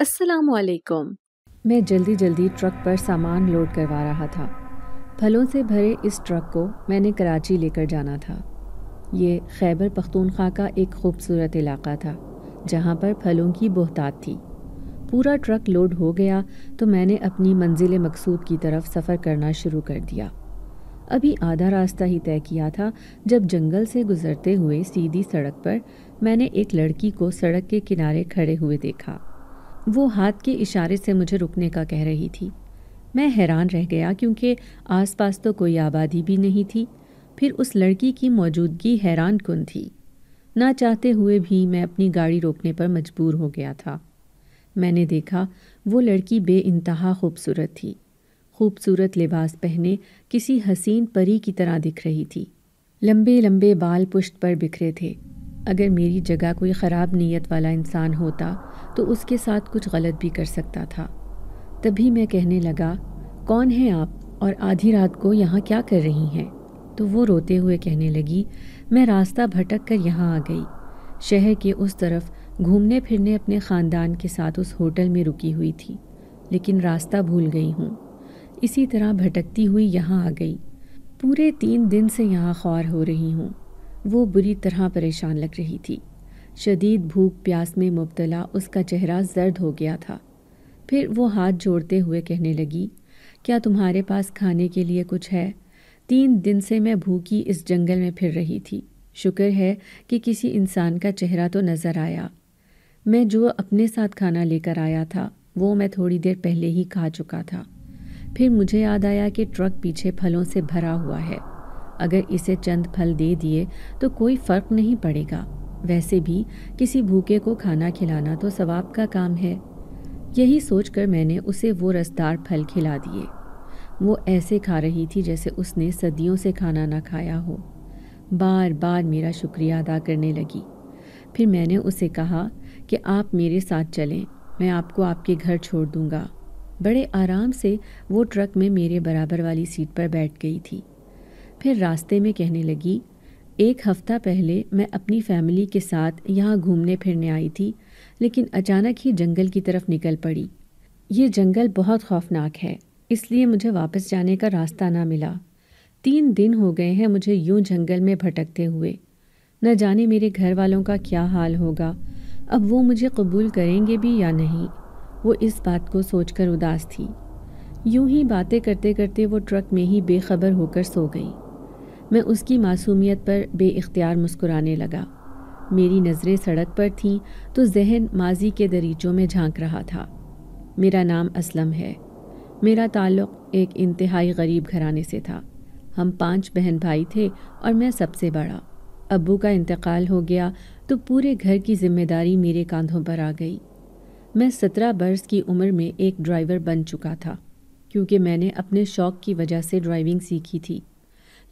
अस्सलाम वालेकुम मैं जल्दी जल्दी ट्रक पर सामान लोड करवा रहा था फलों से भरे इस ट्रक को मैंने कराची लेकर जाना था ये खैबर पख्तूनख्वा का एक खूबसूरत इलाका था जहाँ पर फलों की बहुतात थी पूरा ट्रक लोड हो गया तो मैंने अपनी मंजिल मकसूद की तरफ सफ़र करना शुरू कर दिया अभी आधा रास्ता ही तय किया था जब जंगल से गुज़रते हुए सीधी सड़क पर मैंने एक लड़की को सड़क के किनारे खड़े हुए देखा वो हाथ के इशारे से मुझे रुकने का कह रही थी मैं हैरान रह गया क्योंकि आसपास तो कोई आबादी भी नहीं थी फिर उस लड़की की मौजूदगी हैरान कन थी ना चाहते हुए भी मैं अपनी गाड़ी रोकने पर मजबूर हो गया था मैंने देखा वो लड़की बे इंतहा खूबसूरत थी खूबसूरत लिबास पहने किसी हसीन परी की तरह दिख रही थी लंबे लंबे बाल पुष्ट पर बिखरे थे अगर मेरी जगह कोई ख़राब नीयत वाला इंसान होता तो उसके साथ कुछ गलत भी कर सकता था तभी मैं कहने लगा कौन हैं आप और आधी रात को यहाँ क्या कर रही हैं तो वो रोते हुए कहने लगी मैं रास्ता भटक कर यहाँ आ गई शहर के उस तरफ घूमने फिरने अपने ख़ानदान के साथ उस होटल में रुकी हुई थी लेकिन रास्ता भूल गई हूँ इसी तरह भटकती हुई यहाँ आ गई पूरे तीन दिन से यहाँ ख्वार हो रही हूँ वो बुरी तरह परेशान लग रही थी शदीद भूख प्यास में मुबतला उसका चेहरा जर्द हो गया था फिर वो हाथ जोड़ते हुए कहने लगी क्या तुम्हारे पास खाने के लिए कुछ है तीन दिन से मैं भूखी इस जंगल में फिर रही थी शुक्र है कि किसी इंसान का चेहरा तो नज़र आया मैं जो अपने साथ खाना लेकर आया था वो मैं थोड़ी देर पहले ही खा चुका था फिर मुझे याद आया कि ट्रक पीछे फलों से भरा हुआ है अगर इसे चंद फल दे दिए तो कोई फ़र्क नहीं पड़ेगा वैसे भी किसी भूखे को खाना खिलाना तो सवाब का काम है यही सोचकर मैंने उसे वो रसदार फल खिला दिए वो ऐसे खा रही थी जैसे उसने सदियों से खाना ना खाया हो बार बार मेरा शुक्रिया अदा करने लगी फिर मैंने उसे कहा कि आप मेरे साथ चलें मैं आपको आपके घर छोड़ दूँगा बड़े आराम से वो ट्रक में मेरे बराबर वाली सीट पर बैठ गई थी फिर रास्ते में कहने लगी एक हफ़्ता पहले मैं अपनी फैमिली के साथ यहाँ घूमने फिरने आई थी लेकिन अचानक ही जंगल की तरफ निकल पड़ी ये जंगल बहुत खौफनाक है इसलिए मुझे वापस जाने का रास्ता ना मिला तीन दिन हो गए हैं मुझे यूं जंगल में भटकते हुए न जाने मेरे घर वालों का क्या हाल होगा अब वो मुझे कबूल करेंगे भी या नहीं वो इस बात को सोचकर उदास थी यूं ही बातें करते करते वो ट्रक में ही बेखबर होकर सो गई मैं उसकी मासूमियत पर बेख्तियार मुस्कुराने लगा मेरी नज़रें सड़क पर थीं तो जहन माजी के दरीचों में झांक रहा था मेरा नाम असलम है मेरा ताल्लुक एक इंतहाई गरीब घराने से था हम पांच बहन भाई थे और मैं सबसे बड़ा अबू का इंतकाल हो गया तो पूरे घर की जिम्मेदारी मेरे कंधों पर आ गई मैं सत्रह बरस की उम्र में एक ड्राइवर बन चुका था क्योंकि मैंने अपने शौक़ की वजह से ड्राइविंग सीखी थी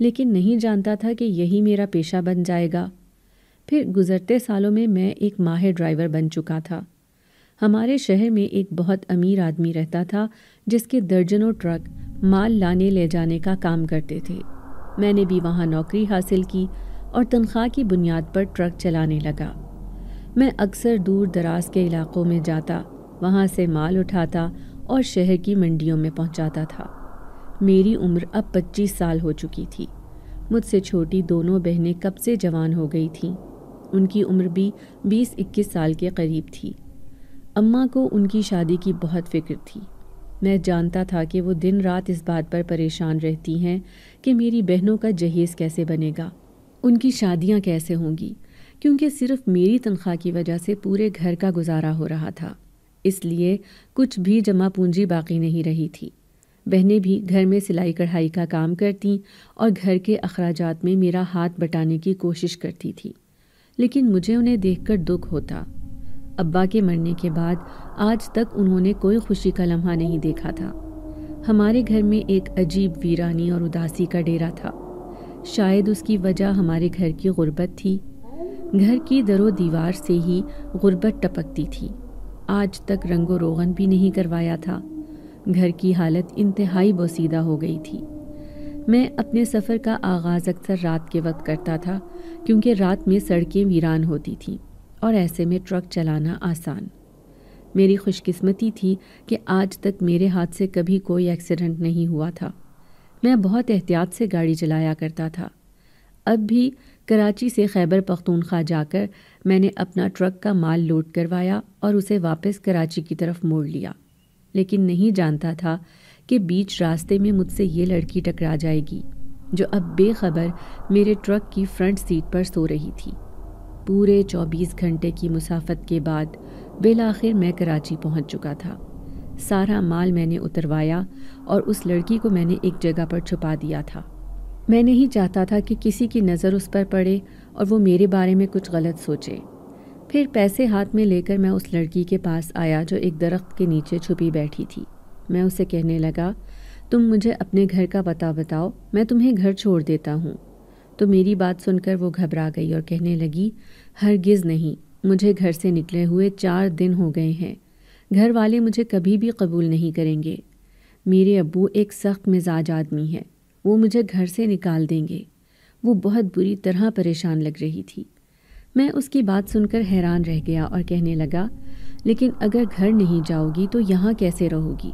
लेकिन नहीं जानता था कि यही मेरा पेशा बन जाएगा फिर गुज़रते सालों में मैं एक माहिर ड्राइवर बन चुका था हमारे शहर में एक बहुत अमीर आदमी रहता था जिसके दर्जनों ट्रक माल लाने ले जाने का काम करते थे मैंने भी वहाँ नौकरी हासिल की और तनख्वाह की बुनियाद पर ट्रक चलाने लगा मैं अक्सर दूर दराज के इलाकों में जाता वहाँ से माल उठाता और शहर की मंडियों में पहुँचाता था मेरी उम्र अब 25 साल हो चुकी थी मुझसे छोटी दोनों बहनें कब से जवान हो गई थीं उनकी उम्र भी 20-21 साल के करीब थी अम्मा को उनकी शादी की बहुत फिक्र थी मैं जानता था कि वो दिन रात इस बात पर परेशान रहती हैं कि मेरी बहनों का जहेज़ कैसे बनेगा उनकी शादियां कैसे होंगी क्योंकि सिर्फ मेरी तनख्वाह की वजह से पूरे घर का गुजारा हो रहा था इसलिए कुछ भी जमा पूंजी बाकी नहीं रही थी बहनें भी घर में सिलाई कढ़ाई का काम करती और घर के अखराज में मेरा हाथ बटाने की कोशिश करती थी लेकिन मुझे उन्हें देखकर दुख होता अब्बा के मरने के बाद आज तक उन्होंने कोई खुशी का लम्हा नहीं देखा था हमारे घर में एक अजीब वीरानी और उदासी का डेरा था शायद उसकी वजह हमारे घर की गुर्बत थी घर की दरो दीवार से ही गुर्बत टपकती थी आज तक रंगो रोगन भी नहीं करवाया था घर की हालत इंतहाई बोसीदा हो गई थी मैं अपने सफ़र का आगाज़ अक्सर रात के वक्त करता था क्योंकि रात में सड़कें वीरान होती थीं और ऐसे में ट्रक चलाना आसान मेरी खुशकिस्मती थी कि आज तक मेरे हाथ से कभी कोई एक्सीडेंट नहीं हुआ था मैं बहुत एहतियात से गाड़ी चलाया करता था अब भी कराची से खैबर पख्तूनख्वा जाकर मैंने अपना ट्रक का माल लोड करवाया और उसे वापस कराची की तरफ मोड़ लिया लेकिन नहीं जानता था कि बीच रास्ते में मुझसे ये लड़की टकरा जाएगी जो अब बेखबर मेरे ट्रक की फ्रंट सीट पर सो रही थी पूरे 24 घंटे की मुसाफत के बाद बेलाखिर मैं कराची पहुंच चुका था सारा माल मैंने उतरवाया और उस लड़की को मैंने एक जगह पर छुपा दिया था मैं नहीं चाहता था कि किसी की नज़र उस पर पड़े और वो मेरे बारे में कुछ गलत सोचे फिर पैसे हाथ में लेकर मैं उस लड़की के पास आया जो एक दरख्त के नीचे छुपी बैठी थी मैं उसे कहने लगा तुम मुझे अपने घर का पता बताओ मैं तुम्हें घर छोड़ देता हूँ तो मेरी बात सुनकर वो घबरा गई और कहने लगी हरगिज़ नहीं मुझे घर से निकले हुए चार दिन हो गए हैं घर वाले मुझे कभी भी कबूल नहीं करेंगे मेरे अबू एक सख्त मिजाज आदमी है वो मुझे घर से निकाल देंगे वो बहुत बुरी तरह परेशान लग रही थी मैं उसकी बात सुनकर हैरान रह गया और कहने लगा लेकिन अगर घर नहीं जाओगी तो यहाँ कैसे रहोगी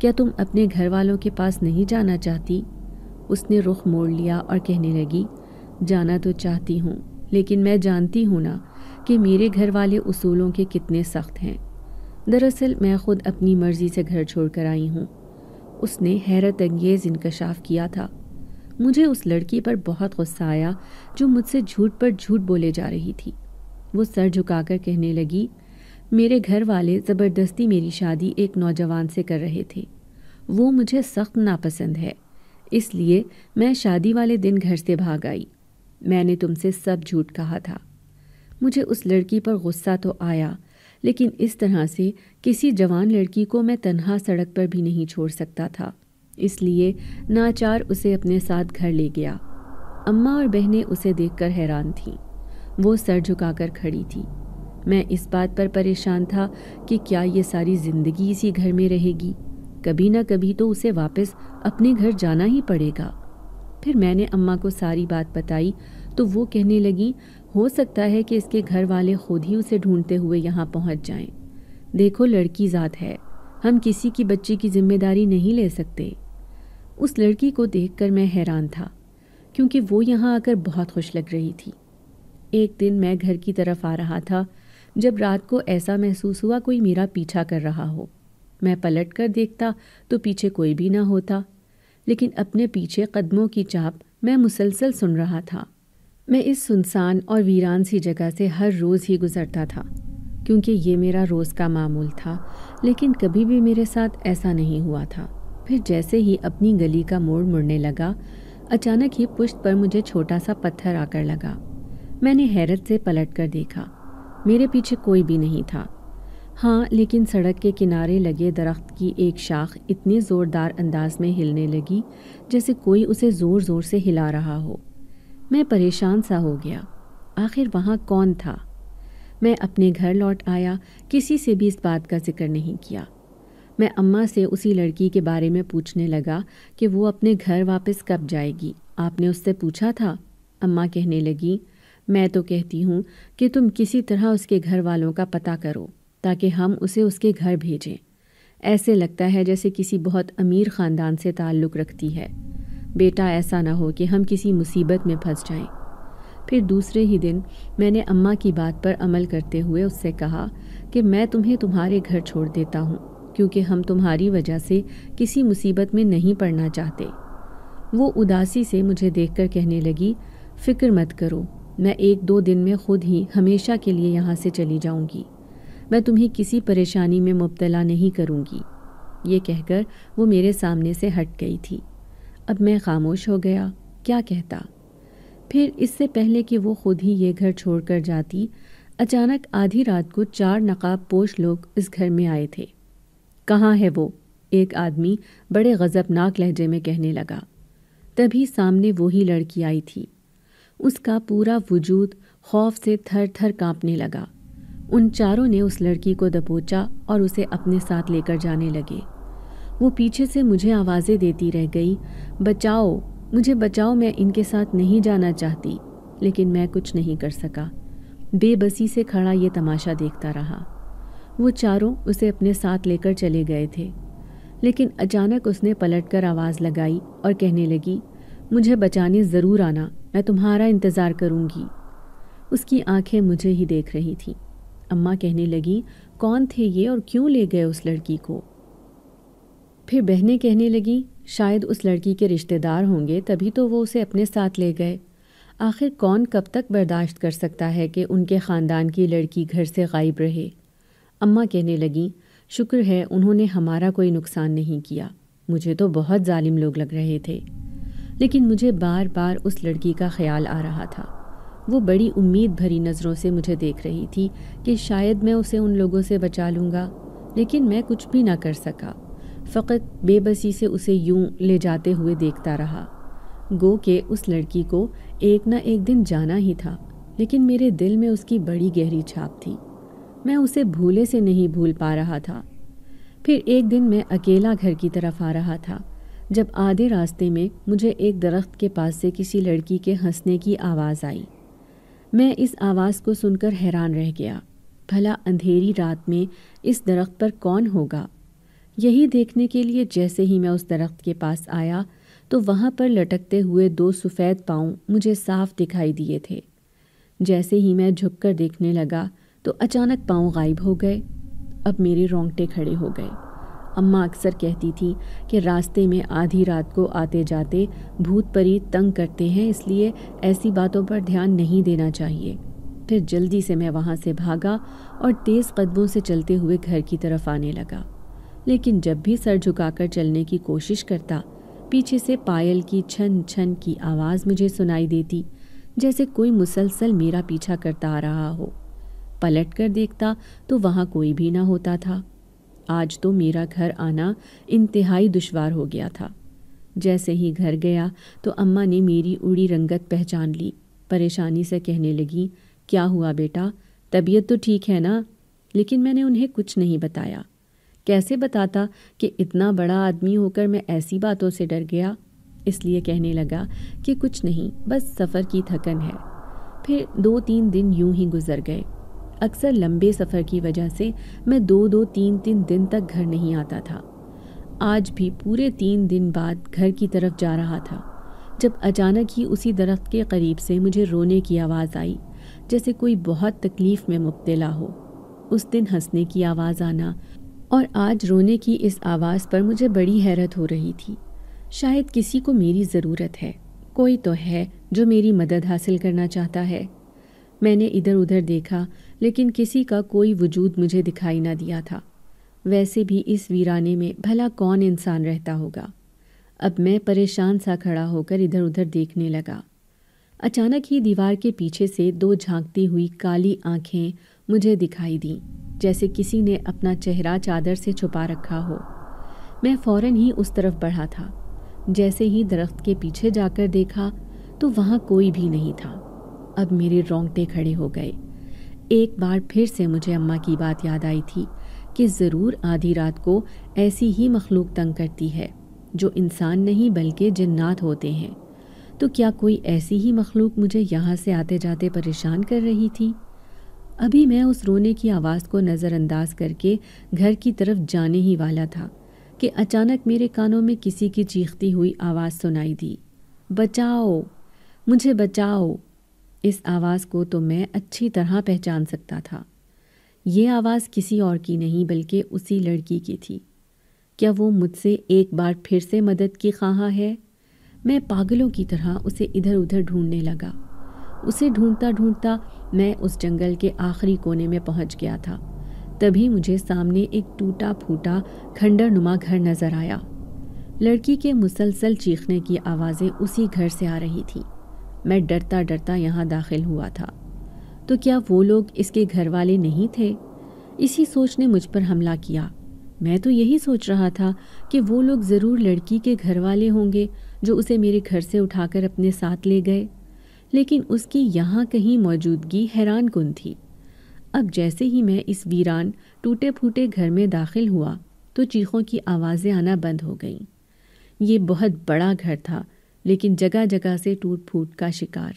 क्या तुम अपने घर वालों के पास नहीं जाना चाहती उसने रुख मोड़ लिया और कहने लगी जाना तो चाहती हूँ लेकिन मैं जानती हूँ ना कि मेरे घर वाले उसूलों के कितने सख्त हैं दरअसल मैं खुद अपनी मर्ज़ी से घर छोड़ कर आई हूँ उसने हैरत अंगेज़ इनकशाफ किया था मुझे उस लड़की पर बहुत गुस्सा आया जो मुझसे झूठ पर झूठ बोले जा रही थी वो सर झुकाकर कहने लगी मेरे घर वाले ज़बरदस्ती मेरी शादी एक नौजवान से कर रहे थे वो मुझे सख्त नापसंद है इसलिए मैं शादी वाले दिन घर से भाग आई मैंने तुमसे सब झूठ कहा था मुझे उस लड़की पर गुस्सा तो आया लेकिन इस तरह से किसी जवान लड़की को मैं तनहा सड़क पर भी नहीं छोड़ सकता था इसलिए नाचार उसे अपने साथ घर ले गया अम्मा और बहनें उसे देखकर हैरान थीं वो सर झुकाकर खड़ी थी मैं इस बात पर परेशान था कि क्या ये सारी ज़िंदगी इसी घर में रहेगी कभी ना कभी तो उसे वापस अपने घर जाना ही पड़ेगा फिर मैंने अम्मा को सारी बात बताई तो वो कहने लगी हो सकता है कि इसके घर वाले खुद ही उसे ढूंढते हुए यहाँ पहुँच जाएं। देखो लड़की ज़ात है हम किसी की बच्ची की जिम्मेदारी नहीं ले सकते उस लड़की को देखकर मैं हैरान था क्योंकि वो यहाँ आकर बहुत खुश लग रही थी एक दिन मैं घर की तरफ आ रहा था जब रात को ऐसा महसूस हुआ कोई मेरा पीछा कर रहा हो मैं पलट कर देखता तो पीछे कोई भी ना होता लेकिन अपने पीछे कदमों की चाप मैं मुसलसल सुन रहा था मैं इस सुनसान और वीरान सी जगह से हर रोज़ ही गुज़रता था क्योंकि ये मेरा रोज़ का मामूल था लेकिन कभी भी मेरे साथ ऐसा नहीं हुआ था फिर जैसे ही अपनी गली का मोड़ मुड़ने लगा अचानक ही पुश्त पर मुझे छोटा सा पत्थर आकर लगा मैंने हैरत से पलट कर देखा मेरे पीछे कोई भी नहीं था हाँ लेकिन सड़क के किनारे लगे दरख्त की एक शाख इतने ज़ोरदार अंदाज में हिलने लगी जैसे कोई उसे ज़ोर ज़ोर से हिला रहा हो मैं परेशान सा हो गया आखिर वहाँ कौन था मैं अपने घर लौट आया किसी से भी इस बात का जिक्र नहीं किया मैं अम्मा से उसी लड़की के बारे में पूछने लगा कि वो अपने घर वापस कब जाएगी आपने उससे पूछा था अम्मा कहने लगी मैं तो कहती हूँ कि तुम किसी तरह उसके घर वालों का पता करो ताकि हम उसे उसके घर भेजें ऐसे लगता है जैसे किसी बहुत अमीर ख़ानदान से ताल्लुक़ रखती है बेटा ऐसा ना हो कि हम किसी मुसीबत में फंस जाएं। फिर दूसरे ही दिन मैंने अम्मा की बात पर अमल करते हुए उससे कहा कि मैं तुम्हें तुम्हारे घर छोड़ देता हूँ क्योंकि हम तुम्हारी वजह से किसी मुसीबत में नहीं पड़ना चाहते वो उदासी से मुझे देखकर कहने लगी फ़िक्र मत करो मैं एक दो दिन में खुद ही हमेशा के लिए यहाँ से चली जाऊँगी मैं तुम्हें किसी परेशानी में मुबतला नहीं करूँगी ये कहकर वो मेरे सामने से हट गई थी अब मैं खामोश हो गया क्या कहता फिर इससे पहले कि वो खुद ही ये घर छोड़कर जाती अचानक आधी रात को चार नकाब पोश लोग इस घर में आए थे कहाँ है वो एक आदमी बड़े गज़बनाक लहजे में कहने लगा तभी सामने वही लड़की आई थी उसका पूरा वजूद खौफ से थर थर काँपने लगा उन चारों ने उस लड़की को दबोचा और उसे अपने साथ लेकर जाने लगे वो पीछे से मुझे आवाज़ें देती रह गई बचाओ मुझे बचाओ मैं इनके साथ नहीं जाना चाहती लेकिन मैं कुछ नहीं कर सका बेबसी से खड़ा ये तमाशा देखता रहा वो चारों उसे अपने साथ लेकर चले गए थे लेकिन अचानक उसने पलटकर आवाज़ लगाई और कहने लगी मुझे बचाने ज़रूर आना मैं तुम्हारा इंतज़ार करूँगी उसकी आंखें मुझे ही देख रही थीं अम्मा कहने लगी कौन थे ये और क्यों ले गए उस लड़की को फिर बहनें कहने लगी शायद उस लड़की के रिश्तेदार होंगे तभी तो वो उसे अपने साथ ले गए आखिर कौन कब तक बर्दाश्त कर सकता है कि उनके ख़ानदान की लड़की घर से गायब रहे अम्मा कहने लगीं शुक्र है उन्होंने हमारा कोई नुकसान नहीं किया मुझे तो बहुत जालिम लोग लग रहे थे लेकिन मुझे बार बार उस लड़की का ख्याल आ रहा था वो बड़ी उम्मीद भरी नज़रों से मुझे देख रही थी कि शायद मैं उसे उन लोगों से बचा लूँगा लेकिन मैं कुछ भी ना कर सका फ़कत बेबसी से उसे यूं ले जाते हुए देखता रहा गो के उस लड़की को एक ना एक दिन जाना ही था लेकिन मेरे दिल में उसकी बड़ी गहरी छाप थी मैं उसे भूले से नहीं भूल पा रहा था फिर एक दिन मैं अकेला घर की तरफ आ रहा था जब आधे रास्ते में मुझे एक दरख्त के पास से किसी लड़की के हंसने की आवाज़ आई मैं इस आवाज़ को सुनकर हैरान रह गया भला अंधेरी रात में इस दरख्त पर कौन होगा यही देखने के लिए जैसे ही मैं उस दरख्त के पास आया तो वहाँ पर लटकते हुए दो सफ़ेद पाँव मुझे साफ दिखाई दिए थे जैसे ही मैं झुककर देखने लगा तो अचानक पाँव गायब हो गए अब मेरे रोंगटे खड़े हो गए अम्मा अक्सर कहती थी कि रास्ते में आधी रात को आते जाते भूत परी तंग करते हैं इसलिए ऐसी बातों पर ध्यान नहीं देना चाहिए फिर जल्दी से मैं वहाँ से भागा और तेज़ कदमों से चलते हुए घर की तरफ आने लगा लेकिन जब भी सर झुकाकर चलने की कोशिश करता पीछे से पायल की छन छन की आवाज़ मुझे सुनाई देती जैसे कोई मुसलसल मेरा पीछा करता आ रहा हो पलट कर देखता तो वहाँ कोई भी ना होता था आज तो मेरा घर आना इंतहाई दुशवार हो गया था जैसे ही घर गया तो अम्मा ने मेरी उड़ी रंगत पहचान ली परेशानी से कहने लगी क्या हुआ बेटा तबीयत तो ठीक है ना लेकिन मैंने उन्हें कुछ नहीं बताया कैसे बताता कि इतना बड़ा आदमी होकर मैं ऐसी बातों से डर गया इसलिए कहने लगा कि कुछ नहीं बस सफ़र की थकन है फिर दो तीन दिन यूं ही गुजर गए अक्सर लंबे सफ़र की वजह से मैं दो दो तीन तीन दिन तक घर नहीं आता था आज भी पूरे तीन दिन बाद घर की तरफ जा रहा था जब अचानक ही उसी दरख्त के करीब से मुझे रोने की आवाज़ आई जैसे कोई बहुत तकलीफ़ में मुबतला हो उस दिन हंसने की आवाज़ आना और आज रोने की इस आवाज़ पर मुझे बड़ी हैरत हो रही थी शायद किसी को मेरी ज़रूरत है कोई तो है जो मेरी मदद हासिल करना चाहता है मैंने इधर उधर देखा लेकिन किसी का कोई वजूद मुझे दिखाई ना दिया था वैसे भी इस वीराने में भला कौन इंसान रहता होगा अब मैं परेशान सा खड़ा होकर इधर उधर देखने लगा अचानक ही दीवार के पीछे से दो झांकती हुई काली आंखें मुझे दिखाई दी जैसे किसी ने अपना चेहरा चादर से छुपा रखा हो मैं फौरन ही उस तरफ बढ़ा था जैसे ही दरख्त के पीछे जाकर देखा तो वहाँ कोई भी नहीं था अब मेरे रोंगटे खड़े हो गए एक बार फिर से मुझे अम्मा की बात याद आई थी कि ज़रूर आधी रात को ऐसी ही मखलूक तंग करती है जो इंसान नहीं बल्कि जन्नात होते हैं तो क्या कोई ऐसी ही मखलूक मुझे यहाँ से आते जाते परेशान कर रही थी अभी मैं उस रोने की आवाज़ को नज़रअंदाज करके घर की तरफ जाने ही वाला था कि अचानक मेरे कानों में किसी की चीखती हुई आवाज़ सुनाई दी बचाओ मुझे बचाओ इस आवाज़ को तो मैं अच्छी तरह पहचान सकता था ये आवाज़ किसी और की नहीं बल्कि उसी लड़की की थी क्या वो मुझसे एक बार फिर से मदद की खाहा है मैं पागलों की तरह उसे इधर उधर ढूंढने लगा उसे ढूंढता ढूंढता मैं उस जंगल के आखिरी कोने में पहुंच गया था तभी मुझे सामने एक टूटा फूटा खंडर नुमा घर नज़र आया लड़की के मुसलसल चीखने की आवाज़ें उसी घर से आ रही थीं मैं डरता डरता यहाँ दाखिल हुआ था तो क्या वो लोग इसके घर वाले नहीं थे इसी सोच ने मुझ पर हमला किया मैं तो यही सोच रहा था कि वो लोग ज़रूर लड़की के घर वाले होंगे जो उसे मेरे घर से उठाकर अपने साथ ले गए लेकिन उसकी यहाँ कहीं मौजूदगी हैरान कन थी अब जैसे ही मैं इस वीरान टूटे फूटे घर में दाखिल हुआ तो चीखों की आवाज़ें आना बंद हो गईं ये बहुत बड़ा घर था लेकिन जगह जगह से टूट फूट का शिकार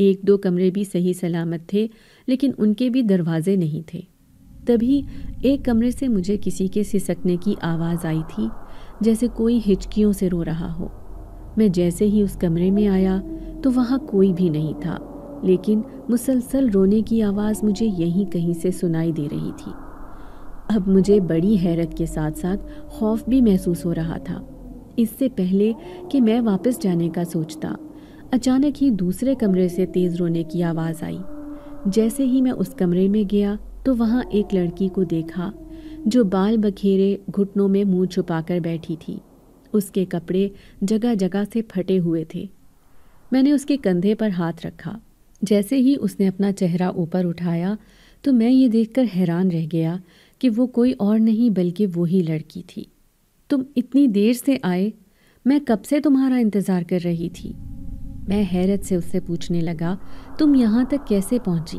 एक दो कमरे भी सही सलामत थे लेकिन उनके भी दरवाजे नहीं थे तभी एक कमरे से मुझे किसी के सिसकने की आवाज़ आई थी जैसे कोई हिचकियों से रो रहा हो मैं जैसे ही उस कमरे में आया तो वहाँ कोई भी नहीं था लेकिन मुसलसल रोने की आवाज़ मुझे यहीं कहीं से सुनाई दे रही थी अब मुझे बड़ी हैरत के साथ साथ खौफ भी महसूस हो रहा था इससे पहले कि मैं वापस जाने का सोचता अचानक ही दूसरे कमरे से तेज़ रोने की आवाज़ आई जैसे ही मैं उस कमरे में गया तो वहाँ एक लड़की को देखा जो बाल बखेरे घुटनों में मुंह छुपाकर बैठी थी उसके कपड़े जगह जगह से फटे हुए थे मैंने उसके कंधे पर हाथ रखा जैसे ही उसने अपना चेहरा ऊपर उठाया तो मैं ये देखकर हैरान रह गया कि वो कोई और नहीं बल्कि वो ही लड़की थी तुम इतनी देर से आए मैं कब से तुम्हारा इंतज़ार कर रही थी मैं हैरत से उससे पूछने लगा तुम यहाँ तक कैसे पहुँची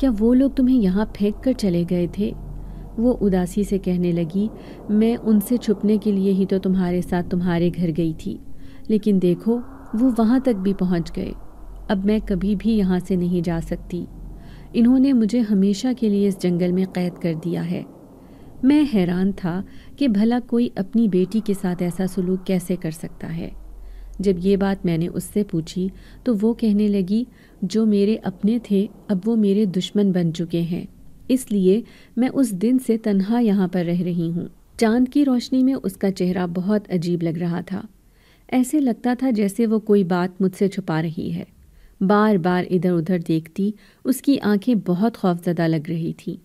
क्या वो लोग तुम्हें यहाँ फेंक कर चले गए थे वो उदासी से कहने लगी मैं उनसे छुपने के लिए ही तो तुम्हारे साथ तुम्हारे घर गई थी लेकिन देखो वो वहाँ तक भी पहुँच गए अब मैं कभी भी यहाँ से नहीं जा सकती इन्होंने मुझे हमेशा के लिए इस जंगल में कैद कर दिया है मैं हैरान था कि भला कोई अपनी बेटी के साथ ऐसा सलूक कैसे कर सकता है जब ये बात मैंने उससे पूछी तो वो कहने लगी जो मेरे अपने थे अब वो मेरे दुश्मन बन चुके हैं इसलिए मैं उस दिन से तन्हा यहाँ पर रह रही हूँ चांद की रोशनी में उसका चेहरा बहुत अजीब लग रहा था ऐसे लगता था जैसे वो कोई बात मुझसे छुपा रही है बार बार इधर उधर देखती उसकी आंखें बहुत खौफजदा लग रही थीं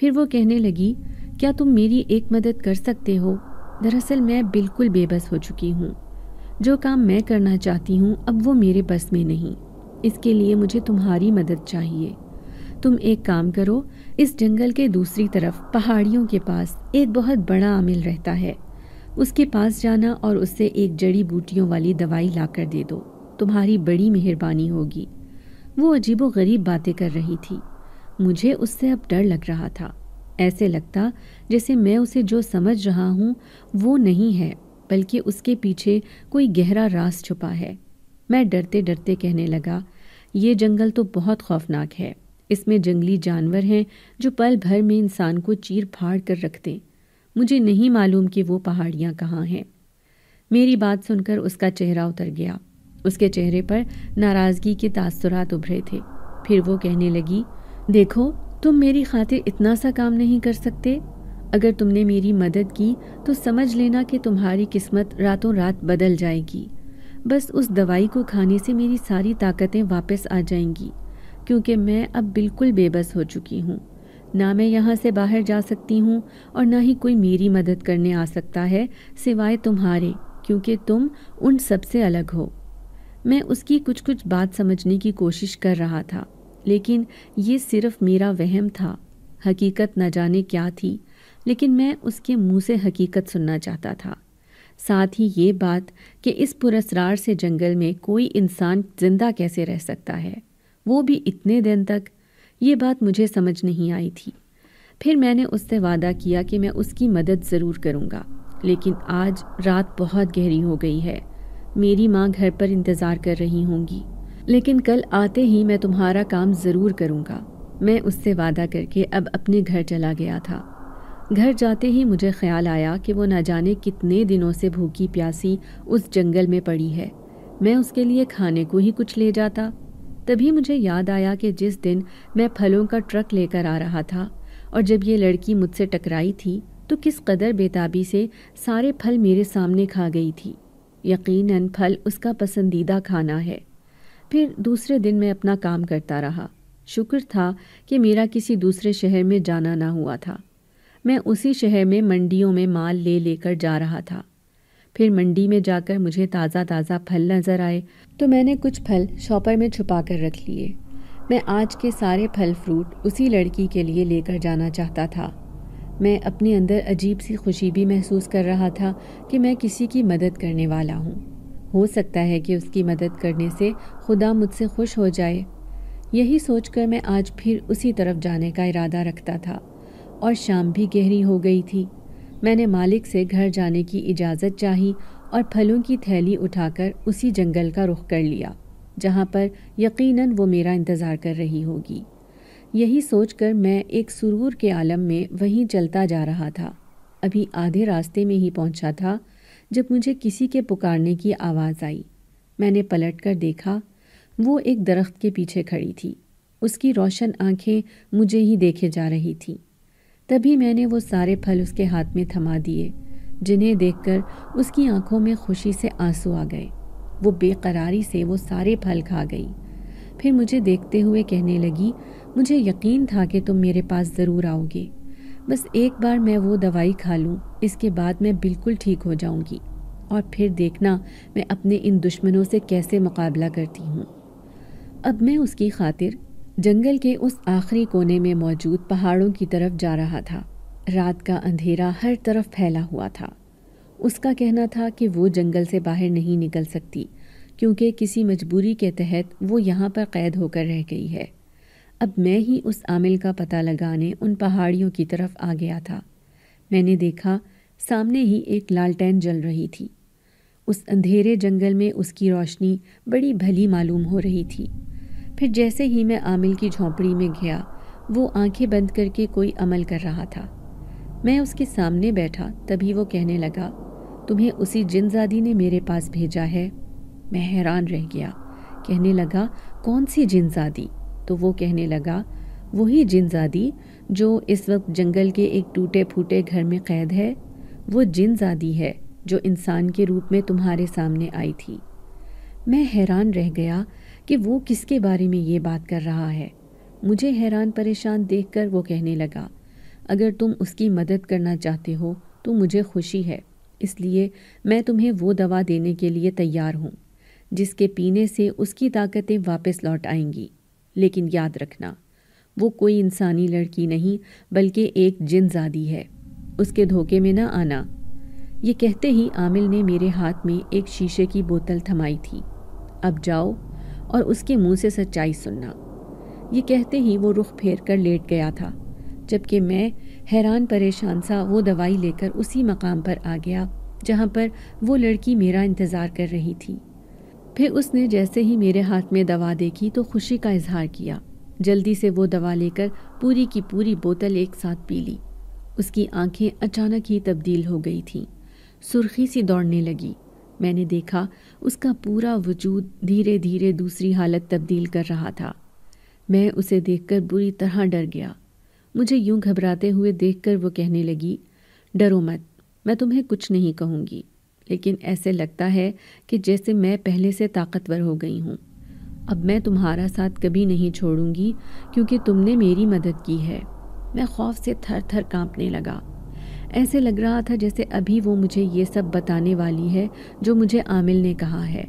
फिर वो कहने लगी क्या तुम मेरी एक मदद कर सकते हो दरअसल मैं बिल्कुल बेबस हो चुकी हूँ जो काम मैं करना चाहती हूँ अब वो मेरे बस में नहीं इसके लिए मुझे तुम्हारी मदद चाहिए तुम एक काम करो इस जंगल के दूसरी तरफ पहाड़ियों के पास एक बहुत बड़ा आमिल रहता है उसके पास जाना और उससे एक जड़ी बूटियों वाली दवाई ला कर दे दो तुम्हारी बड़ी मेहरबानी होगी वो अजीबो गरीब बातें कर रही थी मुझे उससे अब डर लग रहा था ऐसे लगता जैसे मैं उसे जो समझ रहा हूँ वो नहीं है बल्कि उसके पीछे कोई गहरा रास छुपा है मैं डरते डरते कहने लगा ये जंगल तो बहुत खौफनाक है इसमें जंगली जानवर हैं जो पल भर में इंसान को चीर फाड़ कर रखते मुझे नहीं मालूम कि वो पहाड़ियाँ कहाँ हैं मेरी बात सुनकर उसका चेहरा उतर गया उसके चेहरे पर नाराज़गी के तासुरात उभरे थे फिर वो कहने लगी देखो तुम मेरी खातिर इतना सा काम नहीं कर सकते अगर तुमने मेरी मदद की तो समझ लेना कि तुम्हारी किस्मत रातों रात बदल जाएगी बस उस दवाई को खाने से मेरी सारी ताकतें वापस आ जाएंगी क्योंकि मैं अब बिल्कुल बेबस हो चुकी हूँ ना मैं यहाँ से बाहर जा सकती हूँ और ना ही कोई मेरी मदद करने आ सकता है सिवाय तुम्हारे क्योंकि तुम उन सबसे अलग हो मैं उसकी कुछ कुछ बात समझने की कोशिश कर रहा था लेकिन ये सिर्फ मेरा वहम था हकीकत न जाने क्या थी लेकिन मैं उसके मुंह से हकीकत सुनना चाहता था साथ ही ये बात कि इस पुरसरार से जंगल में कोई इंसान ज़िंदा कैसे रह सकता है वो भी इतने दिन तक ये बात मुझे समझ नहीं आई थी फिर मैंने उससे वादा किया कि मैं उसकी मदद ज़रूर करूँगा लेकिन आज रात बहुत गहरी हो गई है मेरी माँ घर पर इंतज़ार कर रही होंगी लेकिन कल आते ही मैं तुम्हारा काम ज़रूर करूँगा मैं उससे वादा करके अब अपने घर चला गया था घर जाते ही मुझे ख्याल आया कि वो न जाने कितने दिनों से भूखी प्यासी उस जंगल में पड़ी है मैं उसके लिए खाने को ही कुछ ले जाता तभी मुझे याद आया कि जिस दिन मैं फलों का ट्रक लेकर आ रहा था और जब ये लड़की मुझसे टकराई थी तो किस कदर बेताबी से सारे फल मेरे सामने खा गई थी यकीनन फल उसका पसंदीदा खाना है फिर दूसरे दिन मैं अपना काम करता रहा शुक्र था कि मेरा किसी दूसरे शहर में जाना ना हुआ था मैं उसी शहर में मंडियों में माल ले लेकर जा रहा था फिर मंडी में जाकर मुझे ताज़ा ताज़ा फल नज़र आए तो मैंने कुछ फल शॉपर में छुपा कर रख लिए मैं आज के सारे फल फ्रूट उसी लड़की के लिए लेकर जाना चाहता था मैं अपने अंदर अजीब सी खुशी भी महसूस कर रहा था कि मैं किसी की मदद करने वाला हूँ हो सकता है कि उसकी मदद करने से खुदा मुझसे खुश हो जाए यही सोचकर मैं आज फिर उसी तरफ जाने का इरादा रखता था और शाम भी गहरी हो गई थी मैंने मालिक से घर जाने की इजाज़त चाही और फलों की थैली उठाकर उसी जंगल का रुख कर लिया जहाँ पर यकीनन वो मेरा इंतज़ार कर रही होगी यही सोचकर मैं एक सुरूर के आलम में वहीं चलता जा रहा था अभी आधे रास्ते में ही पहुँचा था जब मुझे किसी के पुकारने की आवाज़ आई मैंने पलट कर देखा वो एक दरख्त के पीछे खड़ी थी उसकी रोशन आंखें मुझे ही देखे जा रही थीं तभी मैंने वो सारे फल उसके हाथ में थमा दिए जिन्हें देखकर उसकी आंखों में खुशी से आंसू आ गए वो बेकरारी से वो सारे फल खा गई फिर मुझे देखते हुए कहने लगी मुझे यकीन था कि तुम मेरे पास ज़रूर आओगे बस एक बार मैं वो दवाई खा लूँ इसके बाद मैं बिल्कुल ठीक हो जाऊँगी और फिर देखना मैं अपने इन दुश्मनों से कैसे मुकाबला करती हूँ अब मैं उसकी खातिर जंगल के उस आखिरी कोने में मौजूद पहाड़ों की तरफ जा रहा था रात का अंधेरा हर तरफ फैला हुआ था उसका कहना था कि वो जंगल से बाहर नहीं निकल सकती क्योंकि किसी मजबूरी के तहत वो यहाँ पर कैद होकर रह गई है अब मैं ही उस आमिल का पता लगाने उन पहाड़ियों की तरफ आ गया था मैंने देखा सामने ही एक लालटेन जल रही थी उस अंधेरे जंगल में उसकी रोशनी बड़ी भली मालूम हो रही थी फिर जैसे ही मैं आमिल की झोंपड़ी में गया वो आंखें बंद करके कोई अमल कर रहा था मैं उसके सामने बैठा तभी वो कहने लगा तुम्हें उसी जिनजादी ने मेरे पास भेजा है मैं हैरान रह गया कहने लगा कौन सी जिनजादी तो वो कहने लगा वही जिनजादी जो इस वक्त जंगल के एक टूटे फूटे घर में कैद है वो जिनजादी है जो इंसान के रूप में तुम्हारे सामने आई थी मैं हैरान रह गया कि वो किसके बारे में ये बात कर रहा है मुझे हैरान परेशान देखकर वो कहने लगा अगर तुम उसकी मदद करना चाहते हो तो मुझे खुशी है इसलिए मैं तुम्हें वो दवा देने के लिए तैयार हूँ जिसके पीने से उसकी ताकतें वापस लौट आएंगी लेकिन याद रखना वो कोई इंसानी लड़की नहीं बल्कि एक जिनजादी है उसके धोखे में ना आना ये कहते ही आमिल ने मेरे हाथ में एक शीशे की बोतल थमाई थी अब जाओ और उसके मुंह से सच्चाई सुनना ये कहते ही वो रुख फेर कर लेट गया था जबकि मैं हैरान परेशान सा वो दवाई लेकर उसी मकाम पर आ गया जहाँ पर वो लड़की मेरा इंतज़ार कर रही थी फिर उसने जैसे ही मेरे हाथ में दवा देखी तो खुशी का इजहार किया जल्दी से वो दवा लेकर पूरी की पूरी बोतल एक साथ पी ली उसकी आंखें अचानक ही तब्दील हो गई थीं सुर्खी सी दौड़ने लगी मैंने देखा उसका पूरा वजूद धीरे धीरे दूसरी हालत तब्दील कर रहा था मैं उसे देखकर बुरी तरह डर गया मुझे यूं घबराते हुए देखकर वो कहने लगी डरो मत मैं तुम्हें कुछ नहीं कहूँगी लेकिन ऐसे लगता है कि जैसे मैं पहले से ताकतवर हो गई हूँ अब मैं तुम्हारा साथ कभी नहीं छोड़ूंगी क्योंकि तुमने मेरी मदद की है मैं खौफ से थर थर काँपने लगा ऐसे लग रहा था जैसे अभी वो मुझे ये सब बताने वाली है जो मुझे आमिल ने कहा है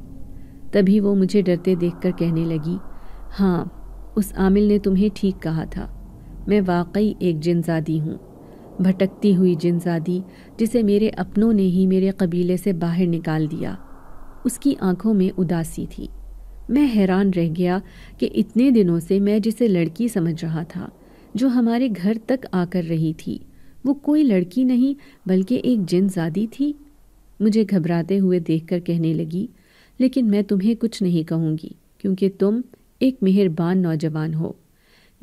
तभी वो मुझे डरते देखकर कहने लगी हाँ उस आमिल ने तुम्हें ठीक कहा था मैं वाकई एक जिनजादी हूँ भटकती हुई जिनजादी जिसे मेरे अपनों ने ही मेरे कबीले से बाहर निकाल दिया उसकी आंखों में उदासी थी मैं हैरान रह गया कि इतने दिनों से मैं जिसे लड़की समझ रहा था जो हमारे घर तक आकर रही थी वो कोई लड़की नहीं बल्कि एक जिनजादी थी मुझे घबराते हुए देखकर कहने लगी लेकिन मैं तुम्हें कुछ नहीं कहूँगी क्योंकि तुम एक मेहरबान नौजवान हो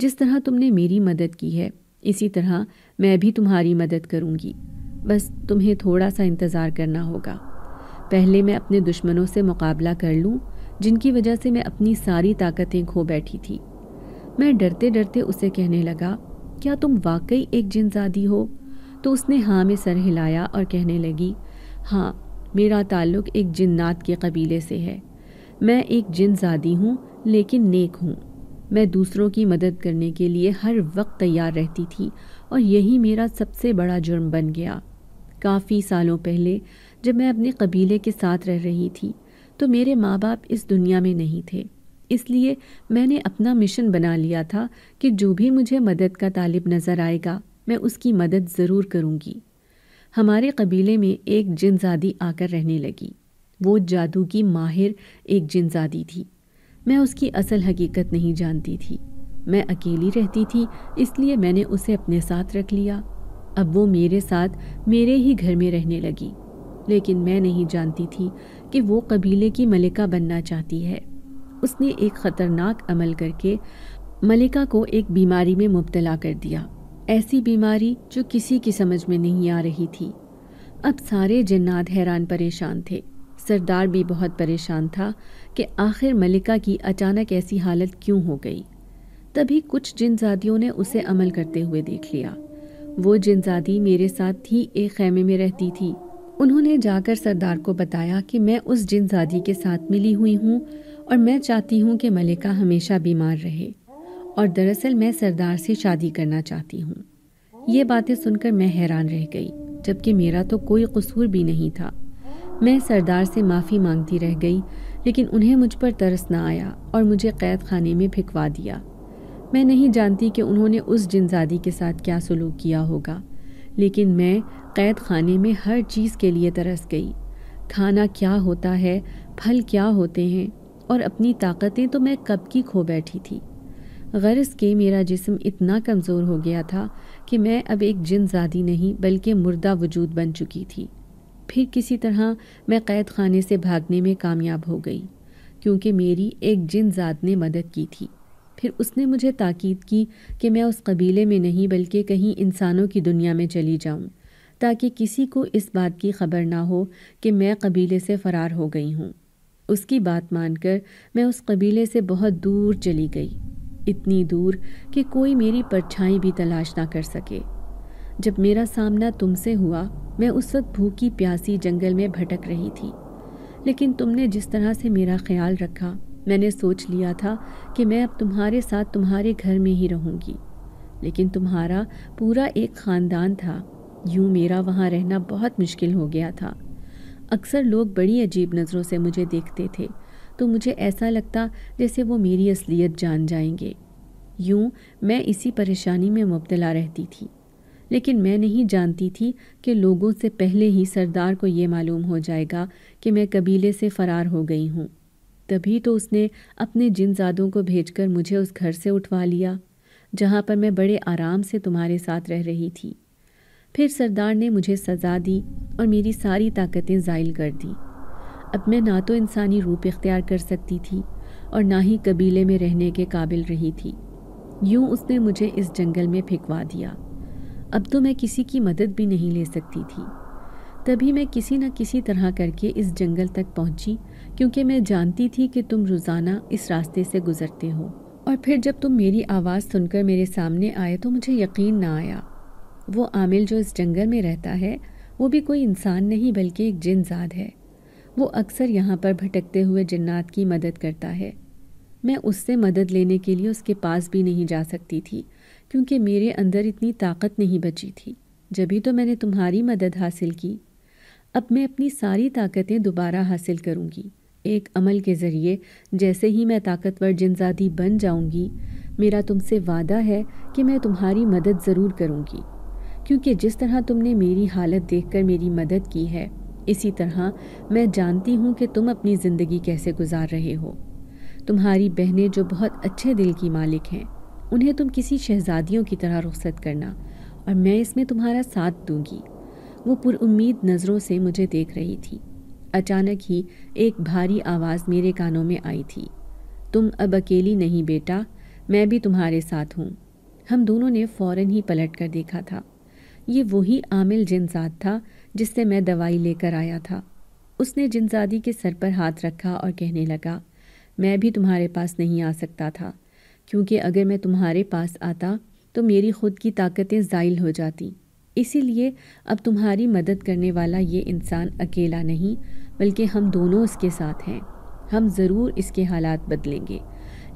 जिस तरह तुमने मेरी मदद की है इसी तरह मैं भी तुम्हारी मदद करूँगी बस तुम्हें थोड़ा सा इंतज़ार करना होगा पहले मैं अपने दुश्मनों से मुकाबला कर लूँ जिनकी वजह से मैं अपनी सारी ताकतें खो बैठी थी मैं डरते डरते उसे कहने लगा क्या तुम वाकई एक जिनजादी हो तो उसने हाँ में सर हिलाया और कहने लगी हाँ मेरा ताल्लुक एक जिन्नात के कबीले से है मैं एक जिनजादी हूँ लेकिन नेक हूँ मैं दूसरों की मदद करने के लिए हर वक्त तैयार रहती थी और यही मेरा सबसे बड़ा जुर्म बन गया काफ़ी सालों पहले जब मैं अपने कबीले के साथ रह रही थी तो मेरे माँ बाप इस दुनिया में नहीं थे इसलिए मैंने अपना मिशन बना लिया था कि जो भी मुझे मदद का तालिब नज़र आएगा मैं उसकी मदद ज़रूर करूँगी हमारे कबीले में एक जिनजादी आकर रहने लगी वो जादू की माहिर एक जिनजादी थी मैं उसकी असल हकीकत नहीं जानती थी मैं अकेली रहती थी इसलिए मैंने उसे अपने साथ रख लिया अब वो मेरे साथ मेरे ही घर में रहने लगी लेकिन मैं नहीं जानती थी कि वो कबीले की मलिका बनना चाहती है उसने एक ख़तरनाक अमल करके मलिका को एक बीमारी में मुबतला कर दिया ऐसी बीमारी जो किसी की समझ में नहीं आ रही थी अब सारे जन्नात हैरान परेशान थे सरदार भी बहुत परेशान था कि आखिर मलिका की अचानक ऐसी हालत क्यों हो गई तभी कुछ जिनजादियों ने उसे अमल करते हुए देख लिया वो जिनजादी मेरे साथ ही एक खेमे में रहती थी उन्होंने जाकर सरदार को बताया कि मैं उस जिनजादी के साथ मिली हुई हूँ और मैं चाहती हूँ कि मलिका हमेशा बीमार रहे और दरअसल मैं सरदार से शादी करना चाहती हूँ ये बातें सुनकर मैं हैरान रह गई जबकि मेरा तो कोई कसूर भी नहीं था मैं सरदार से माफ़ी मांगती रह गई लेकिन उन्हें मुझ पर तरस ना आया और मुझे कैद खाने में फिकवा दिया मैं नहीं जानती कि उन्होंने उस जिनजादी के साथ क्या सलूक किया होगा लेकिन मैं कैद खाने में हर चीज़ के लिए तरस गई खाना क्या होता है फल क्या होते हैं और अपनी ताकतें तो मैं कब की खो बैठी थी गर्ज के मेरा जिस्म इतना कमज़ोर हो गया था कि मैं अब एक जिनजादी नहीं बल्कि मुर्दा वजूद बन चुकी थी फिर किसी तरह मैं कैद खाने से भागने में कामयाब हो गई क्योंकि मेरी एक जिन जात ने मदद की थी फिर उसने मुझे ताकीद की कि मैं उस कबीले में नहीं बल्कि कहीं इंसानों की दुनिया में चली जाऊं ताकि किसी को इस बात की खबर ना हो कि मैं कबीले से फ़रार हो गई हूँ उसकी बात मानकर मैं उस कबीले से बहुत दूर चली गई इतनी दूर कि कोई मेरी परछाई भी तलाश ना कर सके जब मेरा सामना तुमसे हुआ मैं उस वक्त भूखी प्यासी जंगल में भटक रही थी लेकिन तुमने जिस तरह से मेरा ख्याल रखा मैंने सोच लिया था कि मैं अब तुम्हारे साथ तुम्हारे घर में ही रहूँगी लेकिन तुम्हारा पूरा एक ख़ानदान था यूँ मेरा वहाँ रहना बहुत मुश्किल हो गया था अक्सर लोग बड़ी अजीब नज़रों से मुझे देखते थे तो मुझे ऐसा लगता जैसे वो मेरी असलियत जान जाएंगे यूँ मैं इसी परेशानी में मुबतला रहती थी लेकिन मैं नहीं जानती थी कि लोगों से पहले ही सरदार को ये मालूम हो जाएगा कि मैं कबीले से फ़रार हो गई हूँ तभी तो उसने अपने जिन जादों को भेजकर मुझे उस घर से उठवा लिया जहाँ पर मैं बड़े आराम से तुम्हारे साथ रह रही थी फिर सरदार ने मुझे सज़ा दी और मेरी सारी ताकतें ज़ाइल कर दी अब मैं ना तो इंसानी रूप इख्तियार कर सकती थी और ना ही कबीले में रहने के काबिल रही थी यूं उसने मुझे इस जंगल में फिकवा दिया अब तो मैं किसी की मदद भी नहीं ले सकती थी तभी मैं किसी न किसी तरह करके इस जंगल तक पहुंची क्योंकि मैं जानती थी कि तुम रोज़ाना इस रास्ते से गुज़रते हो और फिर जब तुम मेरी आवाज़ सुनकर मेरे सामने आए तो मुझे यकीन ना आया वो आमिल जो इस जंगल में रहता है वो भी कोई इंसान नहीं बल्कि एक जिनजाद है वो अक्सर यहाँ पर भटकते हुए जन्नात की मदद करता है मैं उससे मदद लेने के लिए उसके पास भी नहीं जा सकती थी क्योंकि मेरे अंदर इतनी ताकत नहीं बची थी जभी तो मैंने तुम्हारी मदद हासिल की अब मैं अपनी सारी ताकतें दोबारा हासिल करूँगी एक अमल के ज़रिए जैसे ही मैं ताकतवर जिनजादी बन जाऊंगी मेरा तुमसे वादा है कि मैं तुम्हारी मदद ज़रूर करूंगी क्योंकि जिस तरह तुमने मेरी हालत देखकर मेरी मदद की है इसी तरह मैं जानती हूँ कि तुम अपनी ज़िंदगी कैसे गुजार रहे हो तुम्हारी बहनें जो बहुत अच्छे दिल की मालिक हैं उन्हें तुम किसी शहजादियों की तरह रुख्सत करना और मैं इसमें तुम्हारा साथ दूंगी वो पुरुद नज़रों से मुझे देख रही थी अचानक ही एक भारी आवाज़ मेरे कानों में आई थी तुम अब अकेली नहीं बेटा मैं भी तुम्हारे साथ हूँ हम दोनों ने फौरन ही पलट कर देखा था ये वही आमिल जिनजाद था जिससे मैं दवाई लेकर आया था उसने जिनजादी के सर पर हाथ रखा और कहने लगा मैं भी तुम्हारे पास नहीं आ सकता था क्योंकि अगर मैं तुम्हारे पास आता तो मेरी खुद की ताकतें ज़ाइल हो जाती इसीलिए अब तुम्हारी मदद करने वाला ये इंसान अकेला नहीं बल्कि हम दोनों इसके साथ हैं हम ज़रूर इसके हालात बदलेंगे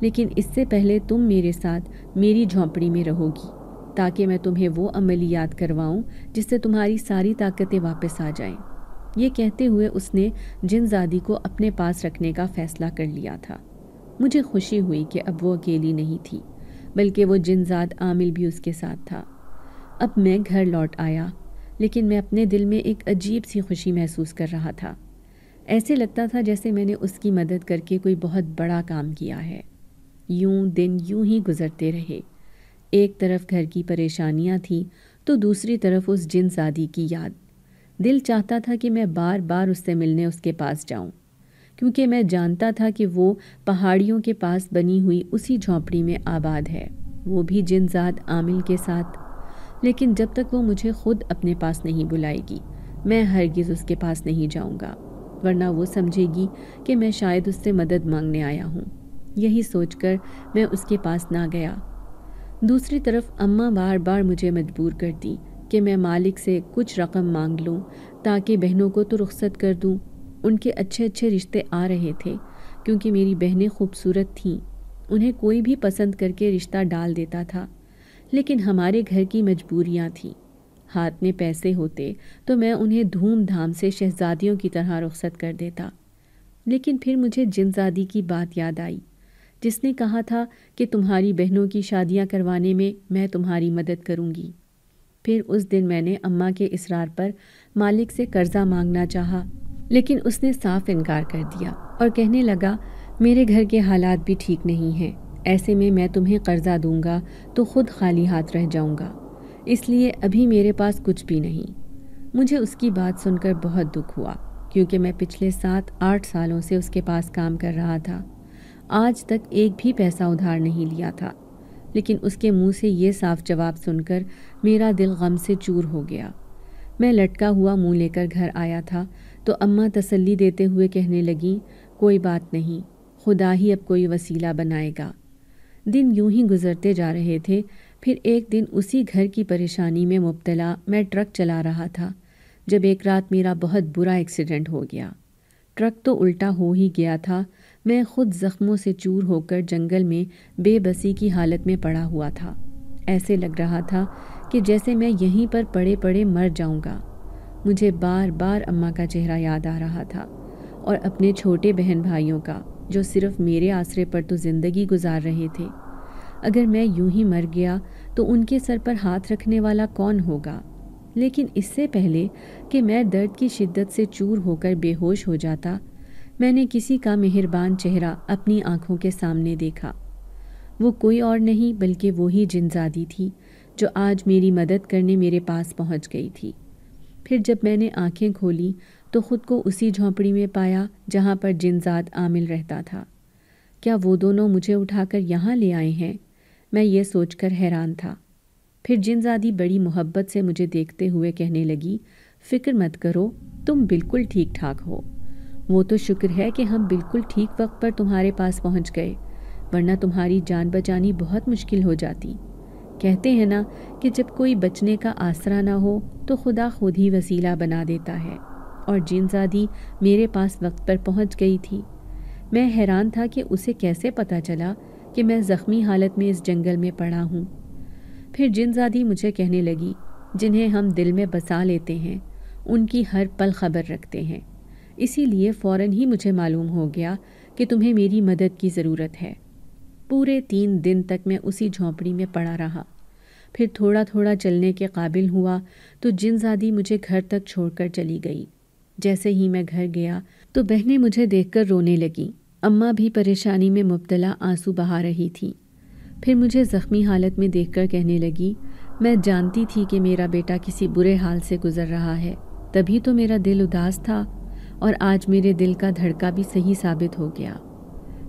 लेकिन इससे पहले तुम मेरे साथ मेरी झोंपड़ी में रहोगी ताकि मैं तुम्हें वो अमली याद करवाऊँ जिससे तुम्हारी सारी ताकतें वापस आ जाएं। ये कहते हुए उसने जिनजादी को अपने पास रखने का फ़ैसला कर लिया था मुझे खुशी हुई कि अब वो अकेली नहीं थी बल्कि वो जिनजाद आमिल भी उसके साथ था अब मैं घर लौट आया लेकिन मैं अपने दिल में एक अजीब सी खुशी महसूस कर रहा था ऐसे लगता था जैसे मैंने उसकी मदद करके कोई बहुत बड़ा काम किया है यूं दिन यूं ही गुजरते रहे एक तरफ घर की परेशानियां थी तो दूसरी तरफ उस जिन सादी की याद दिल चाहता था कि मैं बार बार उससे मिलने उसके पास जाऊं क्योंकि मैं जानता था कि वो पहाड़ियों के पास बनी हुई उसी झोंपड़ी में आबाद है वो भी जिनजाद आमिल के साथ लेकिन जब तक वो मुझे खुद अपने पास नहीं बुलाएगी मैं हरगिज़ उसके पास नहीं जाऊंगा वरना वो समझेगी कि मैं शायद उससे मदद मांगने आया हूँ यही सोचकर मैं उसके पास ना गया दूसरी तरफ अम्मा बार बार मुझे मजबूर कर दी कि मैं मालिक से कुछ रकम मांग लूँ ताकि बहनों को तो रुख्सत कर दूँ उनके अच्छे अच्छे रिश्ते आ रहे थे क्योंकि मेरी बहनें खूबसूरत थीं उन्हें कोई भी पसंद करके रिश्ता डाल देता था लेकिन हमारे घर की मजबूरियाँ थीं हाथ में पैसे होते तो मैं उन्हें धूमधाम से शहजादियों की तरह रुख्सत कर देता लेकिन फिर मुझे जिनजादी की बात याद आई जिसने कहा था कि तुम्हारी बहनों की शादियां करवाने में मैं तुम्हारी मदद करूंगी फिर उस दिन मैंने अम्मा के इसरार पर मालिक से कर्ज़ा मांगना चाहा लेकिन उसने साफ इनकार कर दिया और कहने लगा मेरे घर के हालात भी ठीक नहीं हैं ऐसे में मैं तुम्हें कर्ज़ा दूंगा तो खुद खाली हाथ रह जाऊंगा इसलिए अभी मेरे पास कुछ भी नहीं मुझे उसकी बात सुनकर बहुत दुख हुआ क्योंकि मैं पिछले सात आठ सालों से उसके पास काम कर रहा था आज तक एक भी पैसा उधार नहीं लिया था लेकिन उसके मुंह से ये साफ जवाब सुनकर मेरा दिल गम से चूर हो गया मैं लटका हुआ मुंह लेकर घर आया था तो अम्मा तसल्ली देते हुए कहने लगी कोई बात नहीं खुदा ही अब कोई वसीला बनाएगा दिन यूं ही गुजरते जा रहे थे फिर एक दिन उसी घर की परेशानी में मुबतला मैं ट्रक चला रहा था जब एक रात मेरा बहुत बुरा एक्सीडेंट हो गया ट्रक तो उल्टा हो ही गया था मैं खुद ज़ख्मों से चूर होकर जंगल में बेबसी की हालत में पड़ा हुआ था ऐसे लग रहा था कि जैसे मैं यहीं पर पड़े पड़े मर जाऊंगा मुझे बार बार अम्मा का चेहरा याद आ रहा था और अपने छोटे बहन भाइयों का जो सिर्फ मेरे आसरे पर तो ज़िंदगी गुजार रहे थे अगर मैं यूं ही मर गया तो उनके सर पर हाथ रखने वाला कौन होगा लेकिन इससे पहले कि मैं दर्द की शिद्दत से चूर होकर बेहोश हो जाता मैंने किसी का मेहरबान चेहरा अपनी आंखों के सामने देखा वो कोई और नहीं बल्कि वो ही जिनजादी थी जो आज मेरी मदद करने मेरे पास पहुंच गई थी फिर जब मैंने आंखें खोली तो खुद को उसी झोंपड़ी में पाया जहाँ पर जिनजाद आमिल रहता था क्या वो दोनों मुझे उठाकर यहाँ ले आए हैं मैं ये सोचकर हैरान था फिर जिनजादी बड़ी मोहब्बत से मुझे देखते हुए कहने लगी फ़िक्र मत करो तुम बिल्कुल ठीक ठाक हो वो तो शुक्र है कि हम बिल्कुल ठीक वक्त पर तुम्हारे पास पहुंच गए वरना तुम्हारी जान बचानी बहुत मुश्किल हो जाती कहते हैं ना कि जब कोई बचने का आसरा ना हो तो खुदा खुद ही वसीला बना देता है और जिनजादी मेरे पास वक्त पर पहुंच गई थी मैं हैरान था कि उसे कैसे पता चला कि मैं ज़ख्मी हालत में इस जंगल में पड़ा हूँ फिर जिनजादी मुझे कहने लगी जिन्हें हम दिल में बसा लेते हैं उनकी हर पल खबर रखते हैं इसीलिए फ़ौर ही मुझे मालूम हो गया कि तुम्हें मेरी मदद की ज़रूरत है पूरे तीन दिन तक मैं उसी झोंपड़ी में पड़ा रहा फिर थोड़ा थोड़ा चलने के काबिल हुआ तो जिनजादी मुझे घर तक छोड़कर चली गई जैसे ही मैं घर गया तो बहनें मुझे देखकर रोने लगीं अम्मा भी परेशानी में मुबतला आंसू बहा रही थी फिर मुझे ज़ख्मी हालत में देखकर कहने लगी मैं जानती थी कि मेरा बेटा किसी बुरे हाल से गुज़र रहा है तभी तो मेरा दिल उदास था और आज मेरे दिल का धड़का भी सही साबित हो गया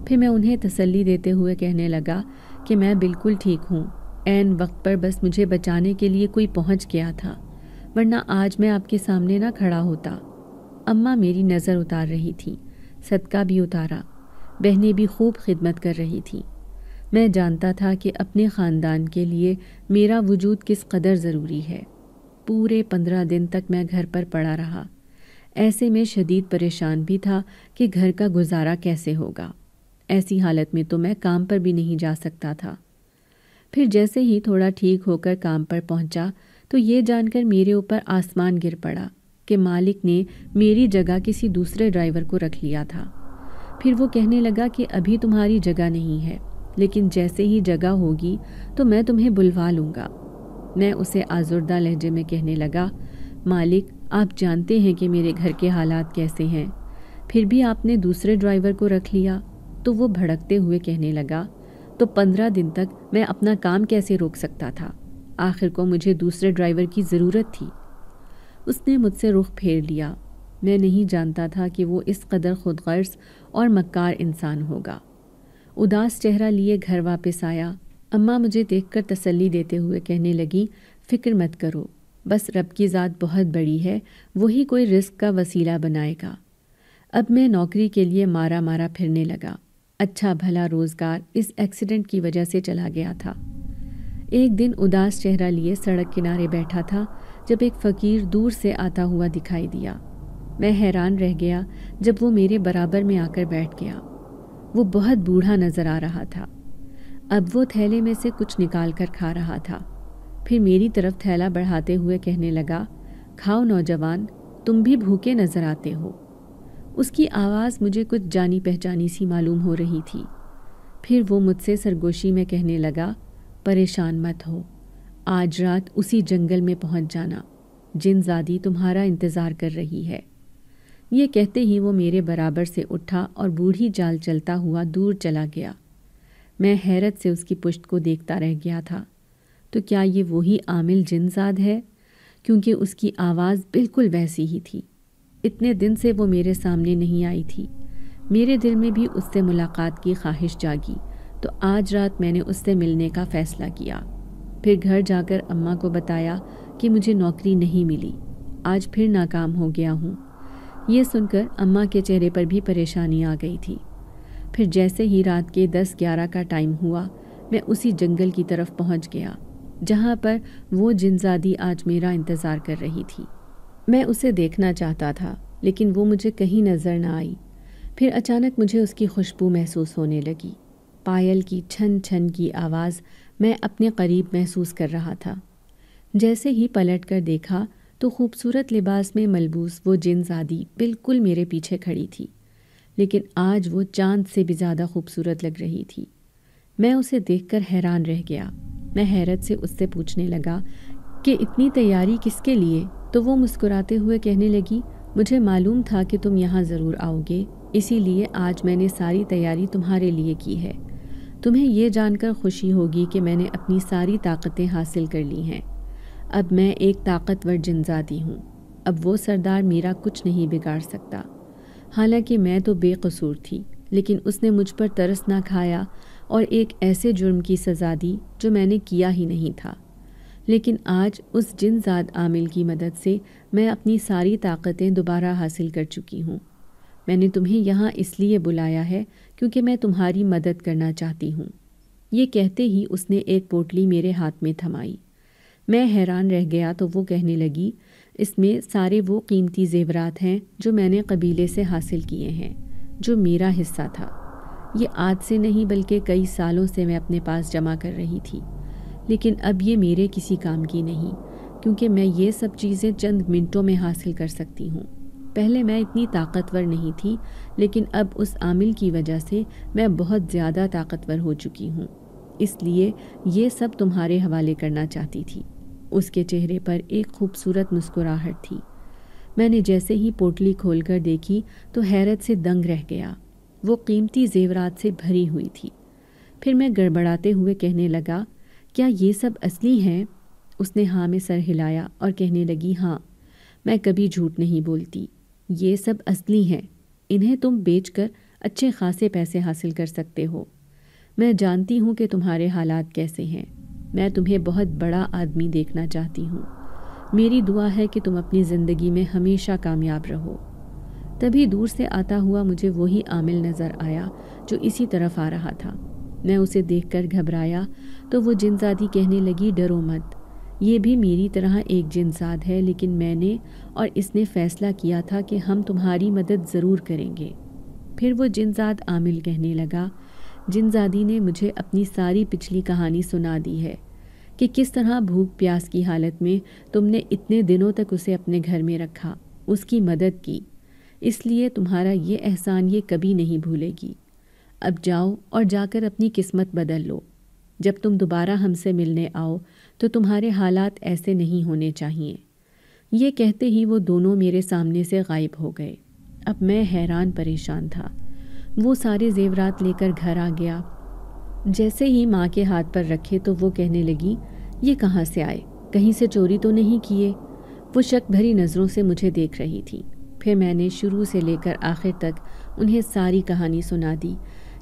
फिर मैं उन्हें तसल्ली देते हुए कहने लगा कि मैं बिल्कुल ठीक हूँ एन वक्त पर बस मुझे बचाने के लिए कोई पहुँच गया था वरना आज मैं आपके सामने ना खड़ा होता अम्मा मेरी नज़र उतार रही थी सदका भी उतारा बहनें भी खूब खिदमत कर रही थी मैं जानता था कि अपने ख़ानदान के लिए मेरा वजूद किस कदर ज़रूरी है पूरे पंद्रह दिन तक मैं घर पर पड़ा रहा ऐसे में शदीद परेशान भी था कि घर का गुजारा कैसे होगा ऐसी हालत में तो मैं काम पर भी नहीं जा सकता था फिर जैसे ही थोड़ा ठीक होकर काम पर पहुंचा तो ये जानकर मेरे ऊपर आसमान गिर पड़ा कि मालिक ने मेरी जगह किसी दूसरे ड्राइवर को रख लिया था फिर वो कहने लगा कि अभी तुम्हारी जगह नहीं है लेकिन जैसे ही जगह होगी तो मैं तुम्हें बुलवा लूँगा मैं उसे आज़ुर्दा लहजे में कहने लगा मालिक आप जानते हैं कि मेरे घर के हालात कैसे हैं फिर भी आपने दूसरे ड्राइवर को रख लिया तो वो भड़कते हुए कहने लगा तो पंद्रह दिन तक मैं अपना काम कैसे रोक सकता था आखिर को मुझे दूसरे ड्राइवर की ज़रूरत थी उसने मुझसे रुख फेर लिया मैं नहीं जानता था कि वो इस कदर खुदगर्ज और मक्कार इंसान होगा उदास चेहरा लिए घर वापस आया अम्मा मुझे देखकर तसल्ली देते हुए कहने लगी फ़िक्र मत करो बस रब की ज़ात बहुत बड़ी है वही कोई रिस्क का वसीला बनाएगा अब मैं नौकरी के लिए मारा मारा फिरने लगा अच्छा भला रोज़गार इस एक्सीडेंट की वजह से चला गया था एक दिन उदास चेहरा लिए सड़क किनारे बैठा था जब एक फ़कीर दूर से आता हुआ दिखाई दिया मैं हैरान रह गया जब वो मेरे बराबर में आकर बैठ गया वो बहुत बूढ़ा नज़र आ रहा था अब वो थैले में से कुछ निकाल कर खा रहा था फिर मेरी तरफ थैला बढ़ाते हुए कहने लगा खाओ नौजवान तुम भी भूखे नज़र आते हो उसकी आवाज़ मुझे कुछ जानी पहचानी सी मालूम हो रही थी फिर वो मुझसे सरगोशी में कहने लगा परेशान मत हो आज रात उसी जंगल में पहुंच जाना जिनजादी तुम्हारा इंतज़ार कर रही है ये कहते ही वो मेरे बराबर से उठा और बूढ़ी जाल चलता हुआ दूर चला गया मैं हैरत से उसकी पुष्ट को देखता रह गया था तो क्या ये वही आमिल जिनजाद है क्योंकि उसकी आवाज़ बिल्कुल वैसी ही थी इतने दिन से वो मेरे सामने नहीं आई थी मेरे दिल में भी उससे मुलाकात की ख्वाहिश जागी तो आज रात मैंने उससे मिलने का फ़ैसला किया फिर घर जाकर अम्मा को बताया कि मुझे नौकरी नहीं मिली आज फिर नाकाम हो गया हूँ ये सुनकर अम्मा के चेहरे पर भी परेशानी आ गई थी फिर जैसे ही रात के दस ग्यारह का टाइम हुआ मैं उसी जंगल की तरफ पहुंच गया जहाँ पर वो जिनजादी आज मेरा इंतज़ार कर रही थी मैं उसे देखना चाहता था लेकिन वो मुझे कहीं नज़र ना आई फिर अचानक मुझे उसकी खुशबू महसूस होने लगी पायल की छन छन की आवाज़ मैं अपने करीब महसूस कर रहा था जैसे ही पलट कर देखा तो खूबसूरत लिबास में मलबूस वो जिन जादी बिल्कुल मेरे पीछे खड़ी थी लेकिन आज वो चांद से भी ज़्यादा खूबसूरत लग रही थी मैं उसे देखकर हैरान रह गया मैं हैरत से उससे पूछने लगा कि इतनी तैयारी किसके लिए तो वो मुस्कुराते हुए कहने लगी मुझे मालूम था कि तुम यहाँ ज़रूर आओगे इसीलिए आज मैंने सारी तैयारी तुम्हारे लिए की है तुम्हें यह जानकर खुशी होगी कि मैंने अपनी सारी ताकतें हासिल कर ली हैं अब मैं एक ताकतवर जिनजाती हूँ अब वो सरदार मेरा कुछ नहीं बिगाड़ सकता हालांकि मैं तो बेकसूर थी लेकिन उसने मुझ पर तरस ना खाया और एक ऐसे जुर्म की सज़ा दी जो मैंने किया ही नहीं था लेकिन आज उस जिनजाद आमिल की मदद से मैं अपनी सारी ताकतें दोबारा हासिल कर चुकी हूँ मैंने तुम्हें यहाँ इसलिए बुलाया है क्योंकि मैं तुम्हारी मदद करना चाहती हूँ ये कहते ही उसने एक पोटली मेरे हाथ में थमाई मैं हैरान रह गया तो वो कहने लगी इसमें सारे वो कीमती जेवरात हैं जो मैंने कबीले से हासिल किए हैं जो मेरा हिस्सा था ये आज से नहीं बल्कि कई सालों से मैं अपने पास जमा कर रही थी लेकिन अब ये मेरे किसी काम की नहीं क्योंकि मैं ये सब चीज़ें चंद मिनटों में हासिल कर सकती हूँ पहले मैं इतनी ताकतवर नहीं थी लेकिन अब उस आमिल की वजह से मैं बहुत ज़्यादा ताकतवर हो चुकी हूँ इसलिए ये सब तुम्हारे हवाले करना चाहती थी उसके चेहरे पर एक खूबसूरत मुस्कुराहट थी मैंने जैसे ही पोटली खोलकर देखी तो हैरत से दंग रह गया वो कीमती जेवरात से भरी हुई थी फिर मैं गड़बड़ाते हुए कहने लगा क्या ये सब असली हैं उसने हाँ में सर हिलाया और कहने लगी हाँ मैं कभी झूठ नहीं बोलती ये सब असली हैं इन्हें तुम बेचकर अच्छे खासे पैसे हासिल कर सकते हो मैं जानती हूँ कि तुम्हारे हालात कैसे हैं मैं तुम्हें बहुत बड़ा आदमी देखना चाहती हूँ मेरी दुआ है कि तुम अपनी ज़िंदगी में हमेशा कामयाब रहो तभी दूर से आता हुआ मुझे वही आमिल नज़र आया जो इसी तरफ आ रहा था मैं उसे देखकर घबराया तो वो जिनजादी कहने लगी डरो मत ये भी मेरी तरह एक जिनसाद है लेकिन मैंने और इसने फैसला किया था कि हम तुम्हारी मदद ज़रूर करेंगे फिर वो जिनजाद आमिल कहने लगा जिनजादी ने मुझे अपनी सारी पिछली कहानी सुना दी है कि किस तरह भूख प्यास की हालत में तुमने इतने दिनों तक उसे अपने घर में रखा उसकी मदद की इसलिए तुम्हारा ये एहसान ये कभी नहीं भूलेगी अब जाओ और जाकर अपनी किस्मत बदल लो जब तुम दोबारा हमसे मिलने आओ तो तुम्हारे हालात ऐसे नहीं होने चाहिए ये कहते ही वो दोनों मेरे सामने से गायब हो गए अब मैं हैरान परेशान था वो सारे जेवरात लेकर घर आ गया जैसे ही माँ के हाथ पर रखे तो वो कहने लगी ये कहाँ से आए कहीं से चोरी तो नहीं किए वो शक भरी नज़रों से मुझे देख रही थी फिर मैंने शुरू से लेकर आखिर तक उन्हें सारी कहानी सुना दी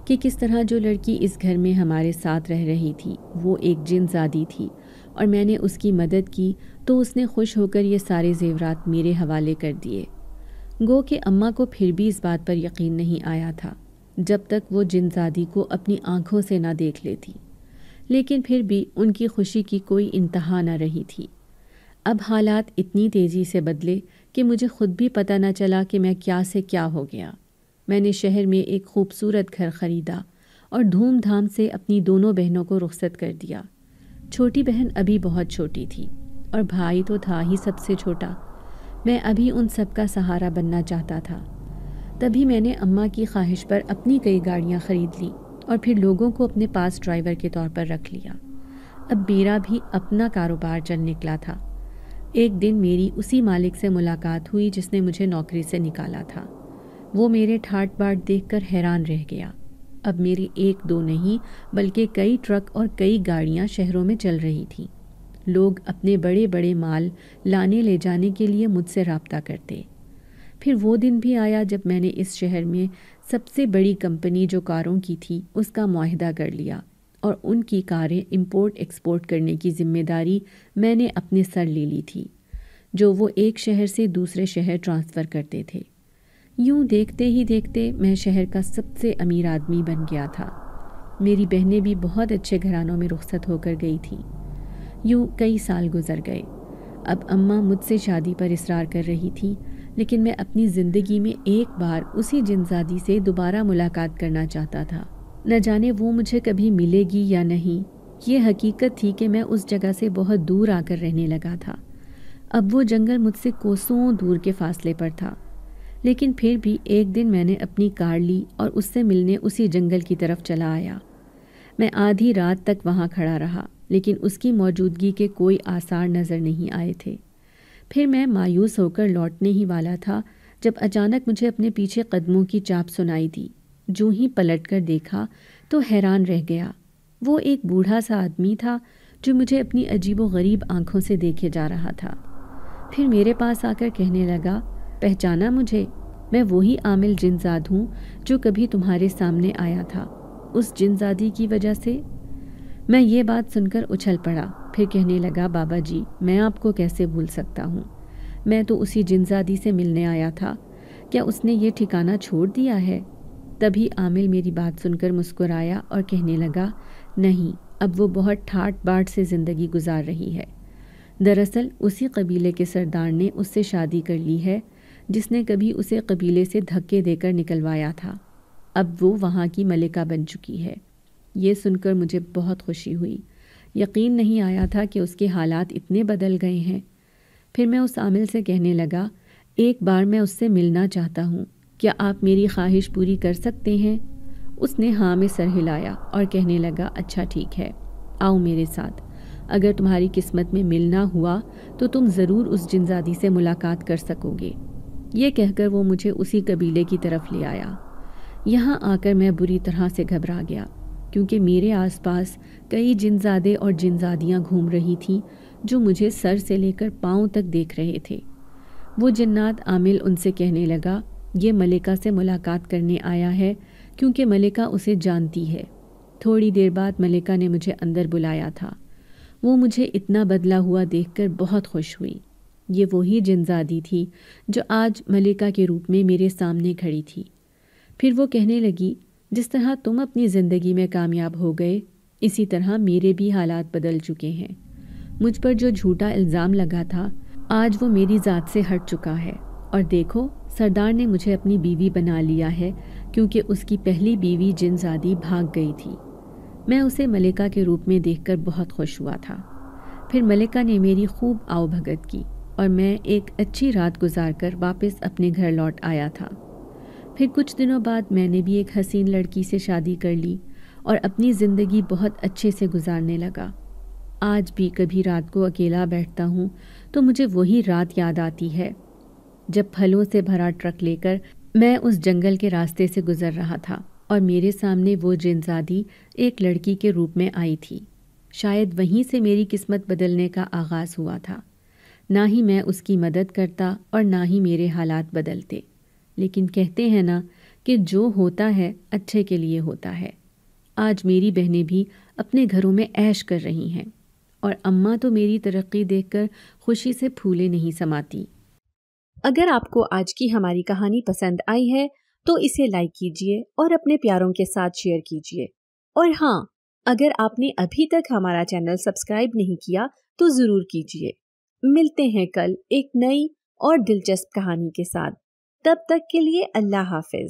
कि किस तरह जो लड़की इस घर में हमारे साथ रह रही थी वो एक जिनजादी थी और मैंने उसकी मदद की तो उसने खुश होकर ये सारे जेवरात मेरे हवाले कर दिए गो के अम्मा को फिर भी इस बात पर यकीन नहीं आया था जब तक वो जिनजादी को अपनी आंखों से ना देख लेती लेकिन फिर भी उनकी खुशी की कोई इंतहा ना रही थी अब हालात इतनी तेज़ी से बदले कि मुझे खुद भी पता न चला कि मैं क्या से क्या हो गया मैंने शहर में एक खूबसूरत घर ख़रीदा और धूमधाम से अपनी दोनों बहनों को रुख्सत कर दिया छोटी बहन अभी बहुत छोटी थी और भाई तो था ही सबसे छोटा मैं अभी उन सब का सहारा बनना चाहता था तभी मैंने अम्मा की ख्वाहिश पर अपनी कई गाड़ियाँ ख़रीद ली और फिर लोगों को अपने पास ड्राइवर के तौर पर रख लिया अब मेरा भी अपना कारोबार चल निकला था एक दिन मेरी उसी मालिक से मुलाकात हुई जिसने मुझे नौकरी से निकाला था वो मेरे ठाट बाट देख कर हैरान रह गया अब मेरे एक दो नहीं बल्कि कई ट्रक और कई गाड़ियां शहरों में चल रही थीं लोग अपने बड़े बड़े माल लाने ले जाने के लिए मुझसे रबता करते फिर वो दिन भी आया जब मैंने इस शहर में सबसे बड़ी कंपनी जो कारों की थी उसका माहदा कर लिया और उनकी कारें इंपोर्ट एक्सपोर्ट करने की जिम्मेदारी मैंने अपने सर ले ली थी जो वो एक शहर से दूसरे शहर ट्रांसफ़र करते थे यूं देखते ही देखते मैं शहर का सबसे अमीर आदमी बन गया था मेरी बहनें भी बहुत अच्छे घरानों में रुखसत होकर गई थीं यूं कई साल गुजर गए अब अम्मा मुझसे शादी पर इसरार कर रही थी लेकिन मैं अपनी ज़िंदगी में एक बार उसी जिनजादी से दोबारा मुलाकात करना चाहता था न जाने वो मुझे कभी मिलेगी या नहीं ये हकीकत थी कि मैं उस जगह से बहुत दूर आकर रहने लगा था अब वो जंगल मुझसे कोसों दूर के फासले पर था लेकिन फिर भी एक दिन मैंने अपनी कार ली और उससे मिलने उसी जंगल की तरफ चला आया मैं आधी रात तक वहाँ खड़ा रहा लेकिन उसकी मौजूदगी के कोई आसार नज़र नहीं आए थे फिर मैं मायूस होकर लौटने ही वाला था जब अचानक मुझे अपने पीछे कदमों की चाप सुनाई दी जूँ ही पलट कर देखा तो हैरान रह गया वो एक बूढ़ा सा आदमी था जो मुझे अपनी अजीब व गरीब आँखों से देखे जा रहा था फिर मेरे पास आकर कहने लगा पहचाना मुझे मैं वही आमिल जिनजाद हूँ जो कभी तुम्हारे सामने आया था उस जिनजादी की वजह से मैं ये बात सुनकर उछल पड़ा फिर कहने लगा बाबा जी मैं आपको कैसे भूल सकता हूँ मैं तो उसी जिनजादी से मिलने आया था क्या उसने ये ठिकाना छोड़ दिया है तभी आमिल मेरी बात सुनकर मुस्कुराया और कहने लगा नहीं अब वो बहुत ठाट बाट से ज़िंदगी गुजार रही है दरअसल उसी कबीले के सरदार ने उससे शादी कर ली है जिसने कभी उसे कबीले से धक्के देकर निकलवाया था अब वो वहाँ की मलिका बन चुकी है ये सुनकर मुझे बहुत खुशी हुई यकीन नहीं आया था कि उसके हालात इतने बदल गए हैं फिर मैं उस आमिल से कहने लगा एक बार मैं उससे मिलना चाहता हूँ क्या आप मेरी ख्वाहिश पूरी कर सकते हैं उसने हाँ में सर हिलाया और कहने लगा अच्छा ठीक है आओ मेरे साथ अगर तुम्हारी किस्मत में मिलना हुआ तो तुम ज़रूर उस जिनजादी से मुलाकात कर सकोगे ये कहकर वो मुझे उसी कबीले की तरफ ले आया यहाँ आकर मैं बुरी तरह से घबरा गया क्योंकि मेरे आसपास कई जिनजादे और जिनजादियाँ घूम रही थीं जो मुझे सर से लेकर पाँव तक देख रहे थे वो जन्नात आमिल उनसे कहने लगा ये मलिका से मुलाकात करने आया है क्योंकि मलिका उसे जानती है थोड़ी देर बाद मलिका ने मुझे अंदर बुलाया था वो मुझे इतना बदला हुआ देखकर बहुत खुश हुई ये वही जिनजादी थी जो आज मलिका के रूप में मेरे सामने खड़ी थी फिर वो कहने लगी जिस तरह तुम अपनी ज़िंदगी में कामयाब हो गए इसी तरह मेरे भी हालात बदल चुके हैं मुझ पर जो झूठा इल्ज़ाम लगा था आज वो मेरी ज़ात से हट चुका है और देखो सरदार ने मुझे अपनी बीवी बना लिया है क्योंकि उसकी पहली बीवी जिनजादी भाग गई थी मैं उसे मलिका के रूप में देखकर बहुत खुश हुआ था फिर मलिका ने मेरी खूब आओ भगत की और मैं एक अच्छी रात गुजार कर वापस अपने घर लौट आया था फिर कुछ दिनों बाद मैंने भी एक हसीन लड़की से शादी कर ली और अपनी ज़िंदगी बहुत अच्छे से गुजारने लगा आज भी कभी रात को अकेला बैठता हूँ तो मुझे वही रात याद आती है जब फलों से भरा ट्रक लेकर मैं उस जंगल के रास्ते से गुजर रहा था और मेरे सामने वो जिनजादी एक लड़की के रूप में आई थी शायद वहीं से मेरी किस्मत बदलने का आगाज़ हुआ था ना ही मैं उसकी मदद करता और ना ही मेरे हालात बदलते लेकिन कहते हैं ना कि जो होता है अच्छे के लिए होता है आज मेरी बहनें भी अपने घरों में ऐश कर रही हैं और अम्मा तो मेरी तरक्की देखकर खुशी से फूले नहीं समाती अगर आपको आज की हमारी कहानी पसंद आई है तो इसे लाइक कीजिए और अपने प्यारों के साथ शेयर कीजिए और हाँ अगर आपने अभी तक हमारा चैनल सब्सक्राइब नहीं किया तो ज़रूर कीजिए मिलते हैं कल एक नई और दिलचस्प कहानी के साथ तब तक के लिए अल्लाह हाफिज